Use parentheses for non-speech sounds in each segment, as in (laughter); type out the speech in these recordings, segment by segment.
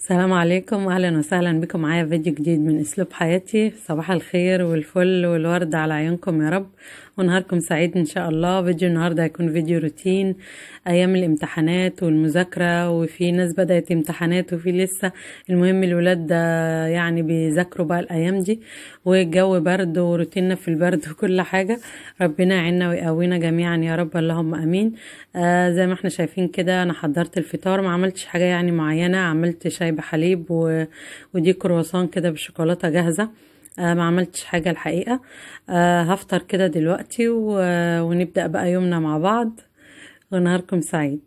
السلام عليكم اهلا وسهلا بكم معايا في فيديو جديد من اسلوب حياتي صباح الخير والفل والورد على عيونكم يا رب ونهاركم سعيد ان شاء الله فيديو النهارده هيكون فيديو روتين ايام الامتحانات والمذاكره وفي ناس بدات امتحانات وفي لسه المهم الولاد يعني بيذاكروا بقى الايام دي والجو برد وروتيننا في البرد وكل حاجه ربنا يعيننا ويقوينا جميعا يا رب اللهم امين آه زي ما احنا شايفين كده انا حضرت الفطار ما عملتش حاجه يعني معينه عملت شاي بحليب و... ودي كرواسون كده بالشوكولاته جاهزه آه ما عملتش حاجه الحقيقه آه هفطر كده دلوقتي و... ونبدا بقى يومنا مع بعض ونهاركم سعيد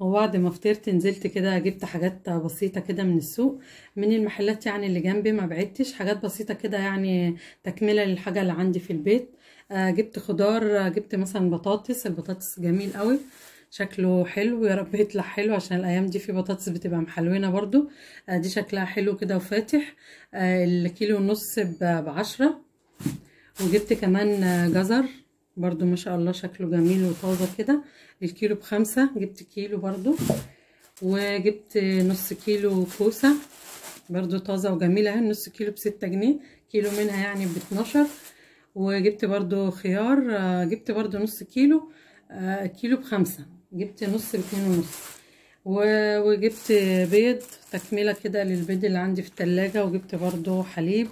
وبعد ما فطرت نزلت كده جبت حاجات بسيطه كده من السوق من المحلات يعني اللي جنبي ما بعدتش حاجات بسيطه كده يعني تكمله للحاجه اللي عندي في البيت آه، جبت خضار جبت مثلا بطاطس البطاطس جميل قوي شكله حلو يا رب يطلع حلو عشان الايام دي في بطاطس بتبقى محلوينه برضو آه، دي شكلها حلو كده وفاتح آه، الكيلو ونص بعشرة وجبت كمان جزر برضو ما شاء الله شكله جميل وطازة كده الكيلو بخمسة جبت كيلو برضو وجبت نص كيلو كوسة برضو طازة وجميلة اهي نص كيلو بستة جنيه كيلو منها يعني باتناشر وجبت برضو خيار آه، جبت برضو نص كيلو آه، كيلو بخمسة جبت نص باتنين ونص وجبت بيض تكملة كده للبيض اللي عندي في التلاجة وجبت برضو حليب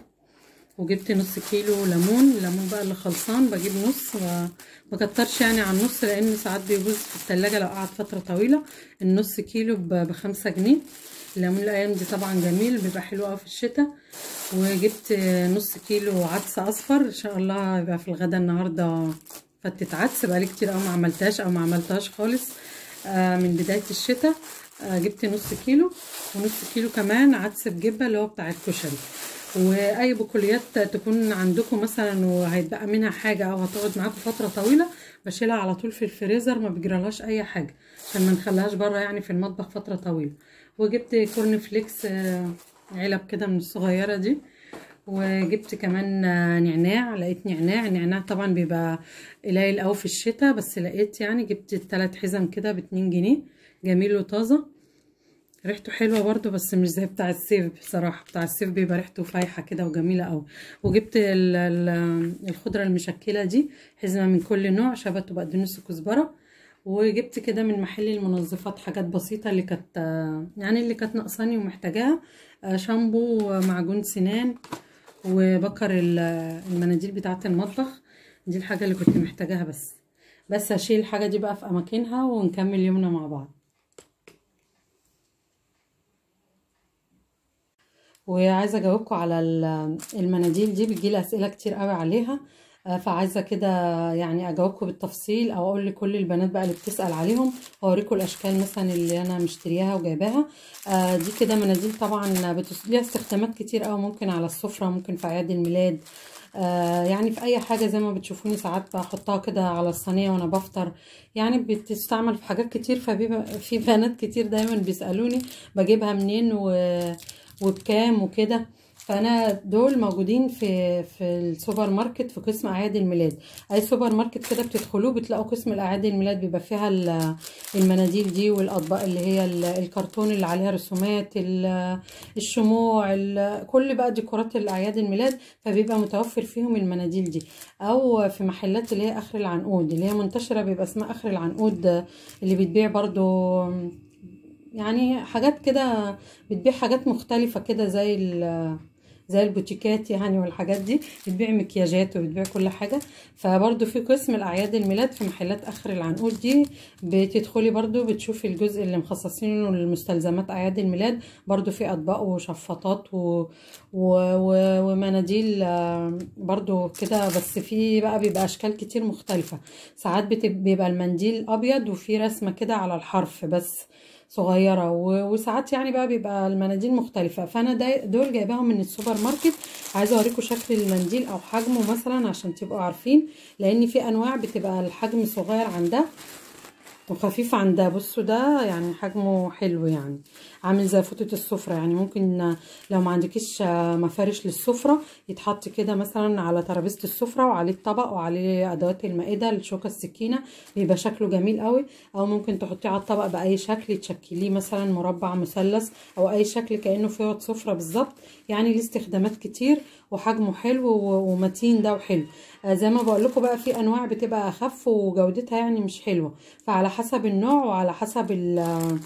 وجبت نص كيلو ليمون الليمون بقى اللي خلصان بجيب نص ما يعني عن نص لان ساعات بيبوظ في التلاجة لو قعد فتره طويله النص كيلو بخمسة جنيه الليمون الايام دي طبعا جميل بيبقى حلو قوي في الشتاء وجبت نص كيلو عدس اصفر ان شاء الله هيبقى في الغدا النهارده فتت عدس بقالي كتير قوي ما عملتهاش او ما عملتهاش خالص آه، من بدايه الشتاء آه، جبت نص كيلو ونص كيلو كمان عدس بجبه اللي هو بتاع الكشري واي بكليات تكون عندكم مثلا وهيتبقى منها حاجه او هتقعد معاكم فتره طويله بشيلها على طول في الفريزر ما بيجرالهاش اي حاجه عشان ما نخليهاش بره يعني في المطبخ فتره طويله وجبت كورن فليكس آه، علب كده من الصغيره دي وجبت كمان آه، نعناع لقيت نعناع النعناع طبعا بيبقى قليل قوي في الشتاء بس لقيت يعني جبت ثلاث حزم كده باتنين جنيه جميل وطازه ريحته حلوه برده بس مش زي بتاع السيف بصراحه بتاع السيف بيبقى ريحته فايحه كده وجميله قوي وجبت ال ال الخضره المشكله دي حزمه من كل نوع شبت وبقدونس وكزبره وجبت كده من محل المنظفات حاجات بسيطه اللي كانت يعني اللي كانت ناقصاني ومحتاجاها آه، شامبو ومعجون سنان وبكر المناديل بتاعه المطبخ دي الحاجه اللي كنت محتاجاها بس بس هشيل الحاجه دي بقى في اماكنها ونكمل يومنا مع بعض وعايزه اجاوبكم على المناديل دي بتجيلي اسئله كتير قوي عليها آه، فعايزه كده يعني اجاوبكم بالتفصيل او اقول لكل البنات بقى اللي بتسال عليهم اوريكم الاشكال مثلا اللي انا مشترياها وجايباها آه، دي كده مناديل طبعا ليها استخدامات كتير قوي ممكن على السفره ممكن في اعياد الميلاد آه، يعني في اي حاجه زي ما بتشوفوني ساعات بحطها كده على الصينيه وانا بفطر يعني بتستعمل في حاجات كتير ففي بنات كتير دايما بيسالوني بجيبها منين و وبكام وكده فانا دول موجودين في في السوبر ماركت في قسم اعياد الميلاد اي سوبر ماركت كده بتدخلوه بتلاقوا قسم الاعياد الميلاد بيبقى فيها المناديل دي والاطباق اللي هي الكرتون اللي عليها رسومات الشموع كل بقى ديكورات الاعياد الميلاد فبيبقى متوفر فيهم المناديل دي او في محلات اللي هي اخر العنقود اللي هي منتشره بيبقى اسمها اخر العنقود اللي بتبيع برده يعني حاجات كده بتبيع حاجات مختلفه كده زي زي البوتيكات يعني والحاجات دي بتبيع مكياجات وبتبيع كل حاجه فبرضو في قسم الاعياد الميلاد في محلات اخر العنقود دي بتدخلي برده بتشوفي الجزء اللي مخصصينه للمستلزمات اعياد الميلاد برده في اطباق وشفاطات و... و... و... ومناديل آه، برده كده بس في بقى بيبقى اشكال كتير مختلفه ساعات بتب... بيبقى المنديل ابيض وفي رسمه كده على الحرف بس صغيره وساعات يعني بقى بيبقى المناديل مختلفه فانا دول جايباهم من السوبر ماركت عايزه اوريكم شكل المنديل او حجمه مثلا عشان تبقوا عارفين لان في انواع بتبقى الحجم صغير عن ده وخفيف عن ده بصوا ده يعني حجمه حلو يعني عامل زي فوطه السفره يعني ممكن لو ما عندكيش مفارش للسفره يتحط كده مثلا على ترابيزه السفره وعليه الطبق وعليه ادوات المائده الشوكه السكينه بيبقى شكله جميل قوي او ممكن تحطيه على الطبق باي شكل تشكليه مثلا مربع مثلث او اي شكل كانه فيه سفره بالظبط يعني ليه استخدامات كتير وحجمه حلو ومتين ده وحلو آه، زي ما بقول لكم بقى في انواع بتبقى اخف وجودتها يعني مش حلوه فعلى حسب النوع وعلى حسب آه،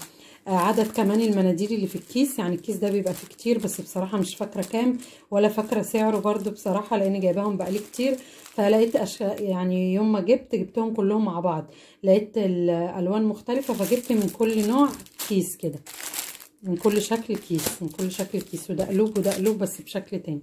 آه، عدد كمان المناديل اللي في الكيس يعني الكيس ده بيبقى فيه كتير بس بصراحة مش فاكرة كام ولا فاكرة سعره برضو بصراحة لان جايباهم بقالي كتير فلقيت أش... يعني يوم ما جبت جبتهم كلهم مع بعض لقيت الالوان مختلفة فجبت من كل نوع كيس كده من كل شكل كيس من كل شكل كيس وده قلوب وده قلوب بس بشكل تاني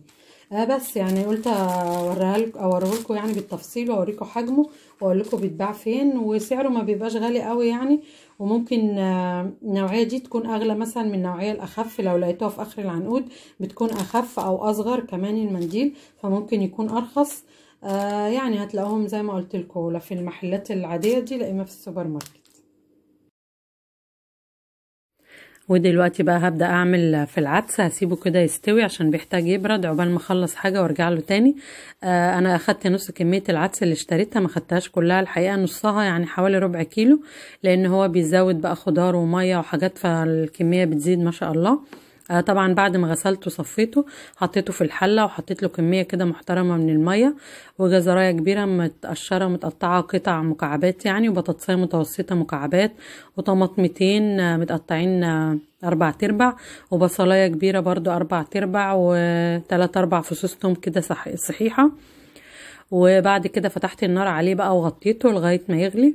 آه بس يعني قلت اوريها لكم اوريه لكم يعني بالتفصيل واوريكم حجمه واقول لكم بيتباع فين وسعره ما بيبقاش غالي قوي يعني وممكن آه، النوعيه دي تكون اغلى مثلا من النوعيه الاخف لو لقيتوها في اخر العنقود بتكون اخف او اصغر كمان المنديل فممكن يكون ارخص آه يعني هتلاقوهم زي ما قلت لكم لا في المحلات العاديه دي لا اما في السوبر ماركت ودلوقتي بقى هبدأ أعمل في العدس هسيبه كده يستوي عشان بيحتاج يبرد عقبال ما أخلص حاجة وأرجع له تاني آه أنا أخدت نص كمية العدس اللي اشتريتها ما خدتهاش كلها الحقيقة نصها يعني حوالي ربع كيلو لأن هو بيزود بقى خضار ومية وحاجات فالكمية بتزيد ما شاء الله آه طبعا بعد ما غسلته وصفيته حطيته في الحله وحطيت له كميه كده محترمه من الميه وجزرايه كبيره متقشره متقطعه قطع مكعبات يعني وبطاطس متوسطه مكعبات وطماطمتين آه، متقطعين آه، أربع تربع وبصلاية كبيرة برضو أربع تربع وثلاث أربع فصوص توم كده صحيحة وبعد كده فتحت النار عليه بقى وغطيته لغاية ما يغلي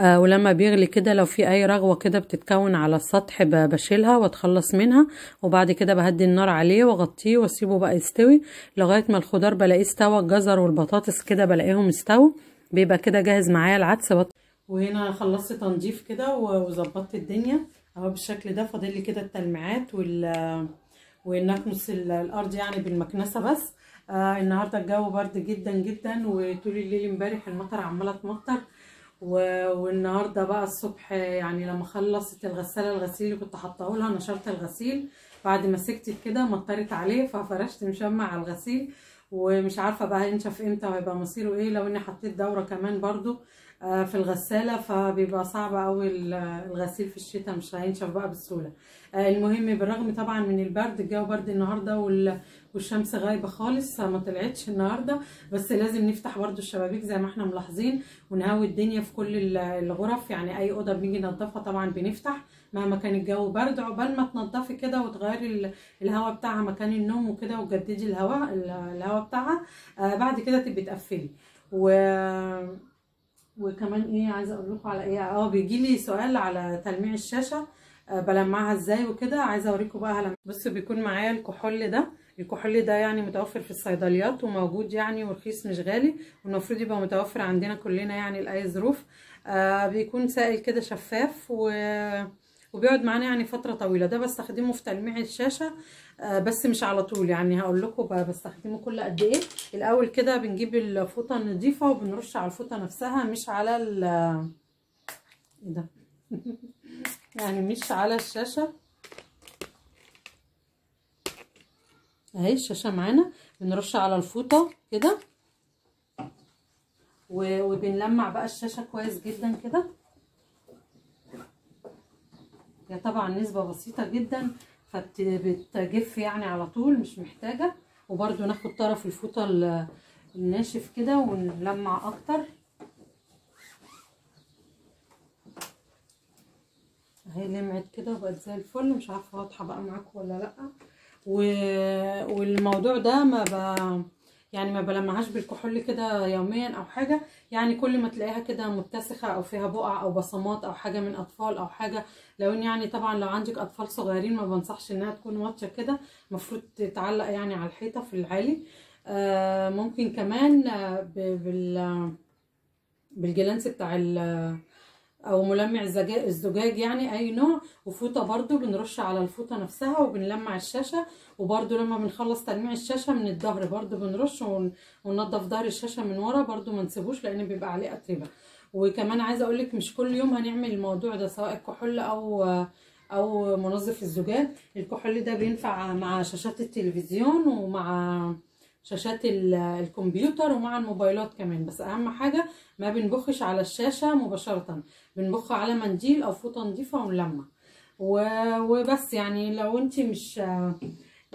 آه ولما بيغلي كده لو في اي رغوة كده بتتكون على السطح بشيلها واتخلص منها وبعد كده بهدي النار عليه واغطيه واسيبه بقى يستوي لغاية ما الخضار بلاقيه استوى الجزر والبطاطس كده بلاقيهم استوى بيبقى كده جاهز معايا العدس بط... وهنا خلصت تنظيف كده وظبطت الدنيا اهو بالشكل ده فاضل لي كده التلميعات وال وان اكنس الارض يعني بالمكنسه بس آه النهارده الجو برد جدا جدا وطول الليل امبارح المطر عماله تمطر والنهارده بقى الصبح يعني لما خلصت الغساله الغسيل اللي كنت حاطاه لها نشرت الغسيل بعد ما سكتت كده مطرت عليه ففرشت مشمع على الغسيل ومش عارفه بقى هينشف امتى وهيبقى مصيره ايه لو اني حطيت دوره كمان برده آه، في الغسالة فبيبقى صعب قوي الغسيل في الشتاء مش هينشف بقى بسهولة آه، المهم بالرغم طبعا من البرد الجو برد النهاردة والشمس غايبة خالص ما طلعتش النهاردة بس لازم نفتح برضو الشبابيك زي ما احنا ملاحظين ونهوي الدنيا في كل الغرف يعني اي اوضة بنيجي ننضفها طبعا بنفتح مهما كان الجو برد عقبال ما تنضفي كده وتغيري الهواء بتاعها مكان النوم وكده وتجددي الهواء الهواء بتاعها آه، بعد كده تبقي تقفلي و وكمان ايه عايزه اقول لكم على ايه اه بيجي لي سؤال على تلميع الشاشه آه، بلمعها ازاي وكده عايزه اوريكم بقى هلم بص بيكون معايا الكحول ده الكحول ده يعني متوفر في الصيدليات وموجود يعني ورخيص مش غالي والمفروض يبقى متوفر عندنا كلنا يعني لاي ظروف آه بيكون سائل كده شفاف و وبيقعد معانا يعني فتره طويله ده بستخدمه في تلميع الشاشه آه، بس مش على طول يعني هقول لكم بستخدمه كل قد ايه الاول كده بنجيب الفوطه النظيفه وبنرش على الفوطه نفسها مش على ال (laughs) ايه ده (laughs) يعني مش على الشاشه اهي الشاشه معانا بنرش على الفوطه كده وبنلمع بقى الشاشه كويس جدا كده هي طبعا نسبه بسيطه جدا فبتجف يعني على طول مش محتاجة وبرضو ناخد طرف الفوطة الناشف كده ونلمع اكتر اهي لمعت كده وبقت زي الفل مش عارفه واضحه بقى معاكم ولا لا و... والموضوع ده ما بقى يعني ما بلمعهاش بالكحول كده يوميا او حاجه يعني كل ما تلاقيها كده متسخه او فيها بقع او بصمات او حاجه من اطفال او حاجه لو ان يعني طبعا لو عندك اطفال صغيرين ما بنصحش انها تكون ماتشه كده المفروض تتعلق يعني على الحيطه في العالي آه ممكن كمان آه، بال بالجلانس بتاع او ملمع الزجاج يعني اي نوع وفوطه برضو بنرش على الفوطه نفسها وبنلمع الشاشه وبرضو لما بنخلص تلميع الشاشه من الظهر برضو بنرش وننضف ظهر الشاشه من ورا برضو ما نسيبوش لان بيبقى عليه اتربه وكمان عايزه اقول لك مش كل يوم هنعمل الموضوع ده سواء الكحول او او منظف الزجاج الكحول ده بينفع مع شاشات التلفزيون ومع شاشات الكمبيوتر ومع الموبايلات كمان بس اهم حاجه ما بنبخش على الشاشه مباشره بنبخ على منديل او فوطه نظيفه ونلمع وبس يعني لو انت مش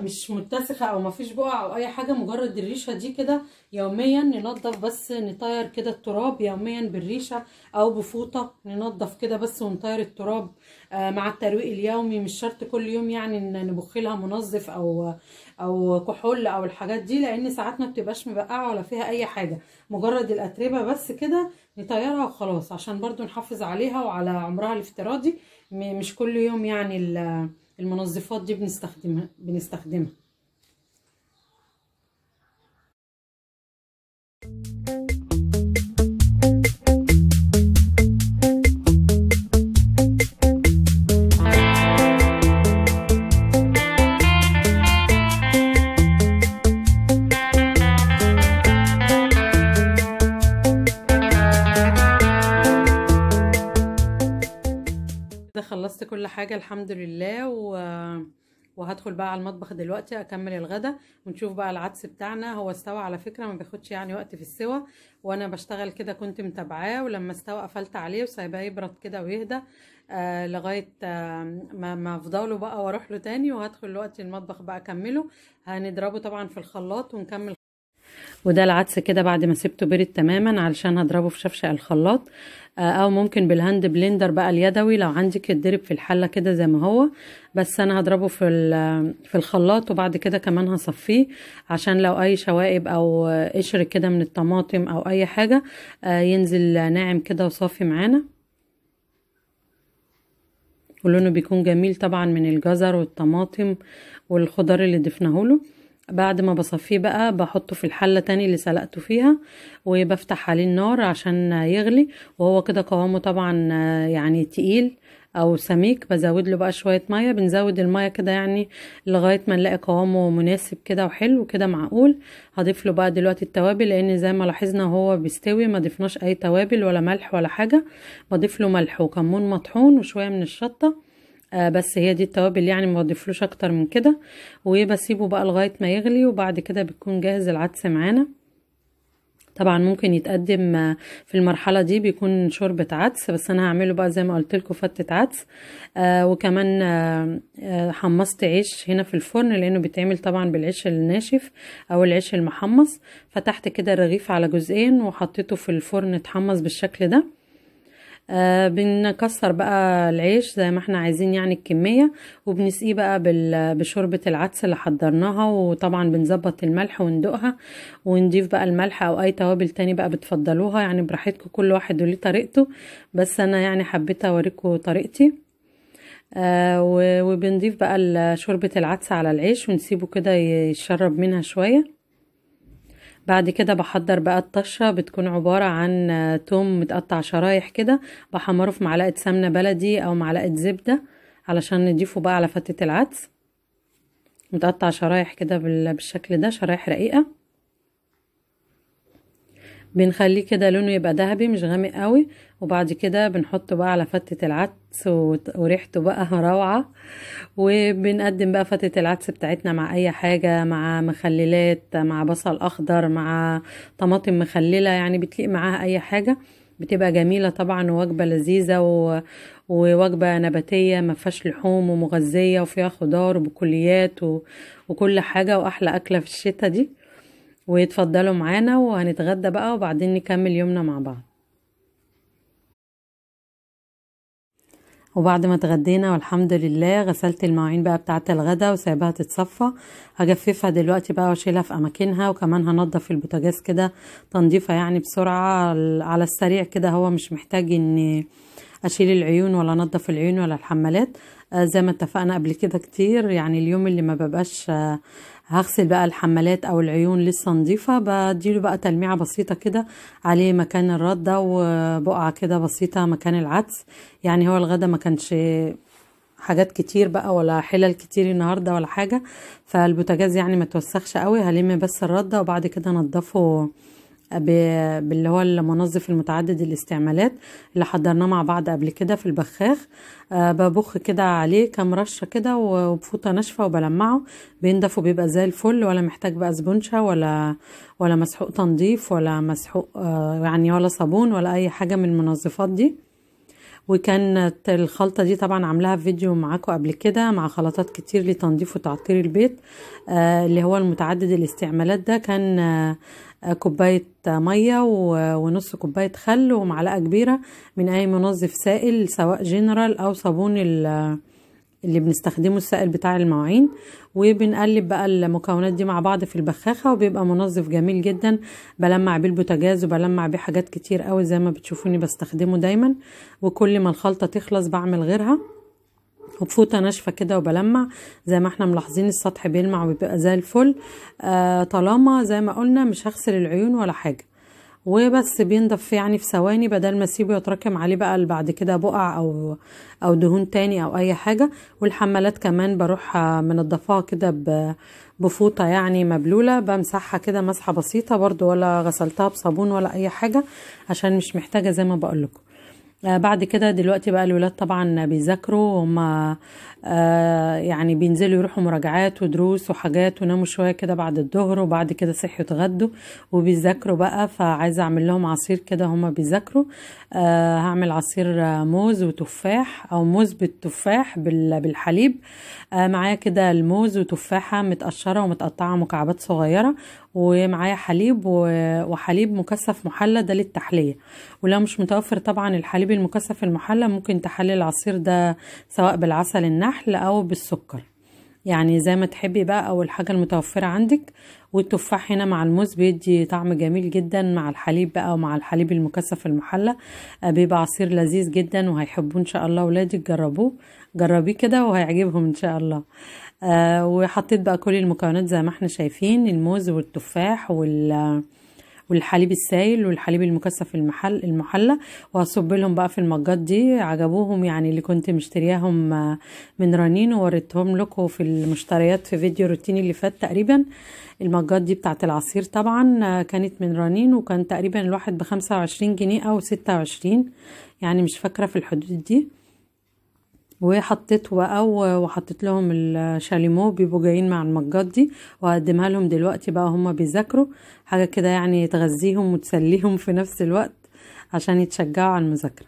مش متسخه او مفيش بقع او اي حاجه مجرد الريشه دي كده يوميا ننضف بس نطير كده التراب يوميا بالريشه او بفوطه ننضف كده بس ونطير التراب آه، مع الترويق اليومي مش شرط كل يوم يعني نبخ لها منظف او او كحول او الحاجات دي لان ساعات ما بتبقاش مبقعه ولا فيها اي حاجه مجرد الاتربه بس كده نطيرها وخلاص عشان برضو نحافظ عليها وعلى عمرها الافتراضي مش كل يوم يعني المنظفات دي بنستخدمها بنستخدمها حاجة الحمد لله و... وهدخل بقى على المطبخ دلوقتي اكمل الغدا ونشوف بقى العدس بتاعنا هو استوى على فكرة ما بياخدش يعني وقت في السوا وانا بشتغل كده كنت متابعاه ولما استوى قفلت عليه وسايباه يبرد كده ويهدى آه لغاية آه ما, ما افضله بقى واروح له تاني وهدخل دلوقتي المطبخ بقى اكمله هنضربه طبعا في الخلاط ونكمل وده العدس كده بعد ما سبته برد تماما علشان هضربه في شفشق الخلاط آه، او ممكن بالهاند بلندر بقى اليدوي لو عندك يتضرب في الحله كده زي ما هو بس انا هضربه في في الخلاط وبعد كده كمان هصفيه عشان لو اي شوائب او قشر كده من الطماطم او اي حاجه آه، ينزل ناعم كده وصافي معانا ولونه بيكون جميل طبعا من الجزر والطماطم والخضار اللي ضفناه له بعد ما بصفيه بقى بحطه في الحلة تاني اللي سلقته فيها وبفتح عليه النار عشان يغلي وهو كده قوامه طبعا يعني تقيل او سميك بزود له بقى شويه ميه بنزود الميه كده يعني لغايه ما نلاقي قوامه مناسب كده وحلو كده معقول هضيف له بقى دلوقتي التوابل لان زي ما لاحظنا هو بيستوي ما ضفناش اي توابل ولا ملح ولا حاجه بضيف له ملح وكمون مطحون وشويه من الشطه آه بس هي دي التوابل يعني ما بضيفلوش اكتر من كده وبسيبه بقى لغايه ما يغلي وبعد كده بيكون جاهز العدس معانا طبعا ممكن يتقدم آه، في المرحلة دي بيكون شوربة عدس بس أنا هعمله بقى زي ما قلت لكم فتة عدس آه وكمان آه آه حمصت عيش هنا في الفرن لأنه بيتعمل طبعا بالعيش الناشف أو العيش المحمص فتحت كده الرغيف على جزئين وحطيته في الفرن اتحمص بالشكل ده آه، بنكسر بقى العيش زي ما احنا عايزين يعني الكمية وبنسقيه بقى بشوربة العدس اللي حضرناها وطبعا بنظبط الملح وندوقها ونضيف بقى الملح او اي توابل تاني بقى بتفضلوها يعني براحتكم كل واحد وليه طريقته بس انا يعني حبيت اوريكم طريقتي آه وبنضيف بقى شوربة العدس على العيش ونسيبه كده يشرب منها شوية بعد كده بحضر بقى الطشة بتكون عبارة عن آه، توم متقطع شرايح كده بحمره في معلقة سمنة بلدي أو معلقة زبدة علشان نضيفه بقى على فتة العدس متقطع شرايح كده بالشكل ده شرايح رقيقة بنخليه كده لونه يبقى ذهبي مش غامق قوي وبعد كده بنحطه بقى على فتة العدس وريحته بقى روعة وبنقدم بقى فتة العدس بتاعتنا مع اي حاجة مع مخللات مع بصل اخضر مع طماطم مخللة يعني بتليق معاها اي حاجة بتبقى جميلة طبعا ووجبة لذيذة و... ووجبة نباتية ما فيهاش لحوم ومغذية وفيها خضار وبكليات و... وكل حاجة واحلى اكلة في الشتاء دي ويتفضلوا معانا وهنتغدى بقى وبعدين نكمل يومنا مع بعض وبعد ما اتغدينا والحمد لله غسلت المواعين بقى بتاعت الغدا وسايبها تتصفى هجففها دلوقتي بقى واشيلها في اماكنها وكمان هنضف البوتاجاز كده تنظيفه يعني بسرعه على السريع كده هو مش محتاج ان اشيل العيون ولا انضف العيون ولا الحمالات آه، زي ما اتفقنا قبل كده كتير يعني اليوم اللي ما ببقاش آه، هغسل بقى الحمالات او العيون لسه نضيفة بديله بقى تلميعة بسيطة كده عليه مكان الردة وبقعة كده بسيطة مكان العدس يعني هو الغدا ما كانش حاجات كتير بقى ولا حلل كتير النهاردة ولا حاجة فالبوتاجاز يعني ما توسخش قوي هلم بس الردة وبعد كده نضفه باللي هو المنظف المتعدد الاستعمالات اللي حضرناه مع بعض قبل كده في البخاخ آه، ببخ كده عليه كام رشه كده وبفوطه ناشفه وبلمعه بينضف وبيبقى زي الفل ولا محتاج بقى سبونشه ولا ولا مسحوق تنظيف ولا مسحوق آه، يعني ولا صابون ولا اي حاجه من المنظفات دي وكانت الخلطة دي طبعا عاملاها في فيديو معاكم قبل كده مع خلطات كتير لتنظيف وتعطير البيت آه اللي هو المتعدد الاستعمالات ده كان آه كوباية مية ونص كوباية خل ومعلقة كبيرة من أي منظف سائل سواء جنرال أو صابون اللي بنستخدمه السائل بتاع المواعين وبنقلب بقى المكونات دي مع بعض في البخاخه وبيبقى منظف جميل جدا بلمع بيه البوتاجاز وبلمع بيه حاجات كتير قوي زي ما بتشوفوني بستخدمه دايما وكل ما الخلطه تخلص بعمل غيرها وبفوطه ناشفه كده وبلمع زي ما احنا ملاحظين السطح بيلمع وبيبقى زي الفل آه طالما زي ما قلنا مش هغسل العيون ولا حاجه وبس بينضف يعني في ثواني بدل ما اسيبه يتراكم عليه بقى بعد كده بقع او او دهون تاني او اي حاجه والحمالات كمان بروح آه، منضفاها كده بفوطه يعني مبلوله بمسحها كده مسحه بسيطه برده ولا غسلتها بصابون ولا اي حاجه عشان مش محتاجه زي ما بقول لكم آه، بعد كده دلوقتي بقى الولاد طبعا بيذاكروا هما آه يعني بينزلوا يروحوا مراجعات ودروس وحاجات وناموا شويه كده بعد الظهر وبعد كده صحوا اتغدوا وبيذاكروا بقى فعايزه اعمل لهم عصير كده هما بيذاكروا آه هعمل عصير موز وتفاح او موز بالتفاح بالحليب آه معايا كده الموز وتفاحه متقشره ومتقطعه مكعبات صغيره ومعايا حليب وحليب مكثف محلى ده للتحليه ولو مش متوفر طبعا الحليب المكثف المحلى ممكن تحلي العصير ده سواء بالعسل النحل بالنحل او بالسكر يعني زي ما تحبي بقى او الحاجه المتوفره عندك والتفاح هنا مع الموز بيدي طعم جميل جدا مع الحليب بقى ومع الحليب المكثف المحلى آه، بيبقى عصير لذيذ جدا وهيحبوه ان شاء الله ولادك جربوه جربيه كده وهيعجبهم ان شاء الله آه وحطيت بقى كل المكونات زي ما احنا شايفين الموز والتفاح وال والحليب السائل والحليب المكثف المحل المحلى وهصب لهم بقى في المجات دي عجبوهم يعني اللي كنت مشترياهم آه، من رنين ووريتهم لكم في المشتريات في فيديو روتيني اللي فات تقريبا المجات دي بتاعت العصير طبعا آه، كانت من رنين وكان تقريبا الواحد بخمسة وعشرين جنيه او ستة وعشرين يعني مش فاكرة في الحدود دي وحطيت وقو وحطيت لهم الشاليمو بيبقوا جايين مع المجات دي وهقدمها لهم دلوقتي بقى هما بيذاكروا حاجه كده يعني تغذيهم وتسليهم في نفس الوقت عشان يتشجعوا على المذاكره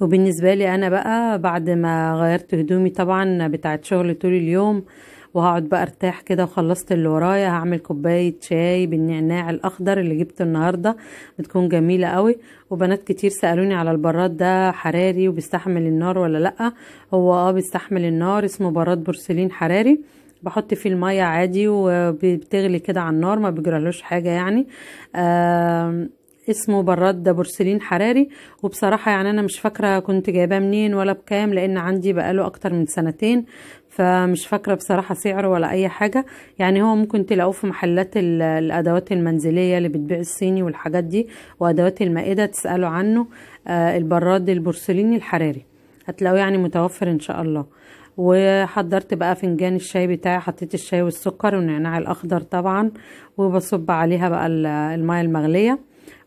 وبالنسبه لي انا بقى بعد ما غيرت هدومي طبعا بتاعت شغل طول اليوم وهقعد بقى ارتاح كده وخلصت اللي ورايا هعمل كوبايه شاي بالنعناع الاخضر اللي جبته النهارده بتكون جميله قوي وبنات كتير سالوني على البراد ده حراري وبيستحمل النار ولا لا هو اه بيستحمل النار اسمه براد بورسلين حراري بحط فيه المية عادي وبتغلي كده على النار ما بيجرالوش حاجة يعني آه اسمه براد ده بورسلين حراري وبصراحة يعني أنا مش فاكرة كنت جايباه منين ولا بكام لأن عندي بقاله أكتر من سنتين فمش فاكرة بصراحة سعره ولا أي حاجة يعني هو ممكن تلاقوه في محلات الأدوات المنزلية اللي بتبيع الصيني والحاجات دي وأدوات المائدة تسألوا عنه آه البراد البورسليني الحراري هتلاقوه يعني متوفر إن شاء الله وحضرت بقى فنجان الشاي بتاعي حطيت الشاي والسكر والنعناع الاخضر طبعا وبصب عليها بقى الماء المغليه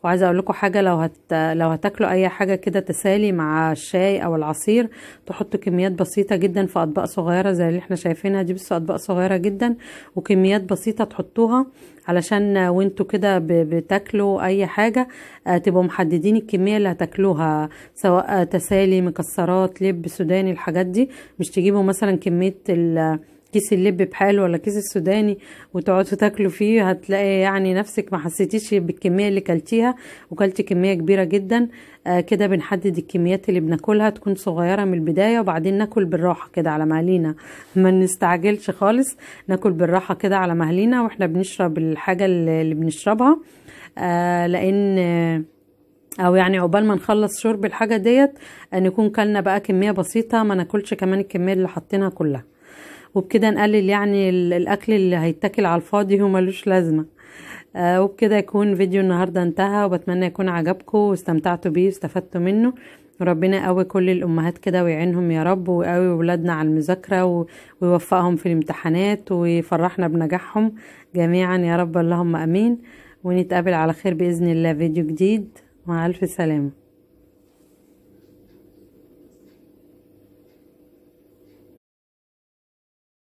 وعايزه اقول لكم حاجه لو هت... لو هتاكلوا اي حاجه كده تسالي مع الشاي او العصير تحطوا كميات بسيطه جدا في اطباق صغيره زي اللي احنا شايفينها دي بس اطباق صغيره جدا وكميات بسيطه تحطوها علشان وانتوا كده بتاكلوا اي حاجه آه، تبقوا محددين الكميه اللي هتاكلوها سواء تسالي مكسرات لب سوداني الحاجات دي مش تجيبوا مثلا كميه ال كيس اللب بحاله ولا كيس السوداني وتقعدوا تاكلوا فيه هتلاقي يعني نفسك ما حسيتيش بالكميه اللي كلتيها وكلتي كميه كبيره جدا آه كده بنحدد الكميات اللي بناكلها تكون صغيره من البدايه وبعدين ناكل بالراحه كده على مهلينا ما نستعجلش خالص ناكل بالراحه كده على مهلينا واحنا بنشرب الحاجه اللي بنشربها آه لان آه، او يعني عقبال ما نخلص شرب الحاجه ديت آه، نكون كلنا بقى كميه بسيطه ما ناكلش كمان الكميه اللي حاطينها كلها وبكده نقلل يعني الاكل اللي هيتاكل على الفاضي وملوش لازمه آه وبكده يكون فيديو النهارده انتهى وبتمنى يكون عجبكم واستمتعتوا بيه واستفدتوا منه ربنا قوي كل الامهات كده ويعينهم يا رب وقوي ولادنا على المذاكره ويوفقهم في الامتحانات ويفرحنا بنجاحهم جميعا يا رب اللهم امين ونتقابل على خير باذن الله فيديو جديد مع الف سلامه